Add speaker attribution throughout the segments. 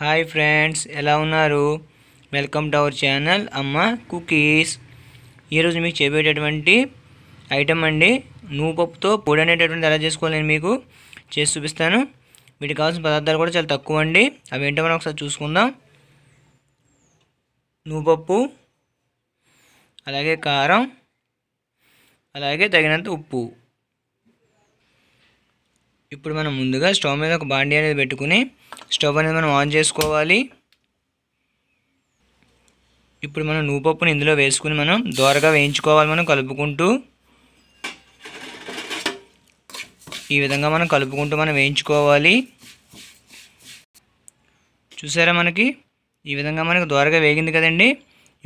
Speaker 1: hi friends ఎలా ఉన్నారు welcome to our channel Amma Cookies ఈరోజు మీకు చెప్పేటటువంటి ఐటమ్ అండి నువ్వు పప్పుతో పొడి అనేటటువంటి ఎలా చేసుకోవాలి నేను మీకు చేసి చూపిస్తాను వీటికి కావాల్సిన పదార్థాలు కూడా చాలా తక్కువ అండి అవి ఏంటో మనం ఒకసారి చూసుకుందాం నువ్వు పప్పు అలాగే కారం అలాగే తగినంత ఉప్పు ఇప్పుడు మనం ముందుగా స్టవ్ మీద ఒక బాండీ అనేది పెట్టుకుని స్టవ్ అనేది మనం ఆన్ చేసుకోవాలి ఇప్పుడు మనం నూపప్పుని ఇందులో వేసుకుని మనం దోరగా వేయించుకోవాలి మనం కలుపుకుంటూ ఈ విధంగా మనం కలుపుకుంటూ మనం వేయించుకోవాలి చూసారా మనకి ఈ విధంగా మనకు దోరగా వేగింది కదండి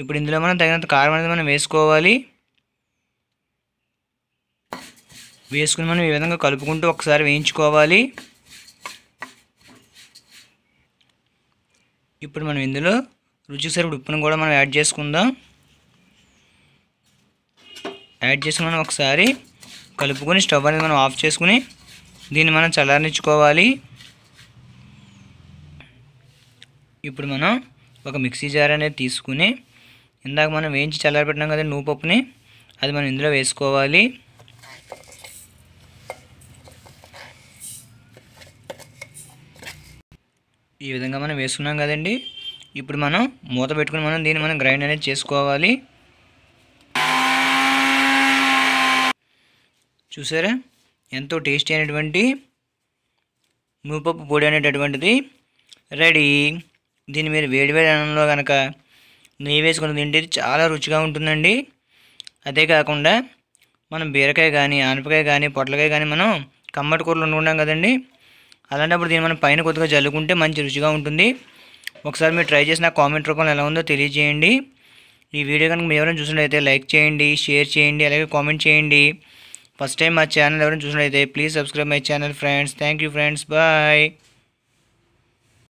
Speaker 1: ఇప్పుడు ఇందులో మనం తగినంత కారం అనేది మనం వేసుకోవాలి వేసుకుని మనం ఈ విధంగా కలుపుకుంటూ ఒకసారి వేయించుకోవాలి ఇప్పుడు మనం ఇందులో రుచికి సరిపడి ఉప్పును కూడా మనం యాడ్ చేసుకుందాం యాడ్ చేసి మనం ఒకసారి కలుపుకొని స్టవ్ అనేది మనం ఆఫ్ చేసుకుని దీన్ని మనం చల్లారనిచ్చుకోవాలి ఇప్పుడు మనం ఒక మిక్సీ జార్ అనేది తీసుకుని ఇందాక మనం వేయించి చల్లారపెట్టినాం కదా నూపప్పుని అది మనం ఇందులో వేసుకోవాలి ఈ విధంగా మనం వేసుకున్నాం కదండి ఇప్పుడు మనం మూత పెట్టుకుని మనం దీన్ని మనం గ్రైండ్ అనేది చేసుకోవాలి చూసారా ఎంతో టేస్టీ అయినటువంటి ముప్పప్పు పొడి అనేటటువంటిది రెడీ దీన్ని మీరు వేడివేడి అన్నంలో కనుక నెయ్యి వేసుకుని తింటే చాలా రుచిగా ఉంటుందండి అదే కాకుండా మనం బీరకాయ కానీ ఆనపకాయ కానీ పొట్లకాయ కానీ మనం కమ్మటి కూరలు వండుకున్నాం కదండి అలాంటప్పుడు దీన్ని మనం పైన కొద్దిగా జల్లుకుంటే మంచి రుచిగా ఉంటుంది ఒకసారి మీరు ట్రై చేసిన కామెంట్ రూపంలో ఎలా ఉందో తెలియజేయండి ఈ వీడియో కనుక మీ ఎవరైనా చూసినట్లయితే లైక్ చేయండి షేర్ చేయండి అలాగే కామెంట్ చేయండి ఫస్ట్ టైం మా ఛానల్ ఎవరైనా చూసినట్లయితే please subscribe my channel friends thank friends bye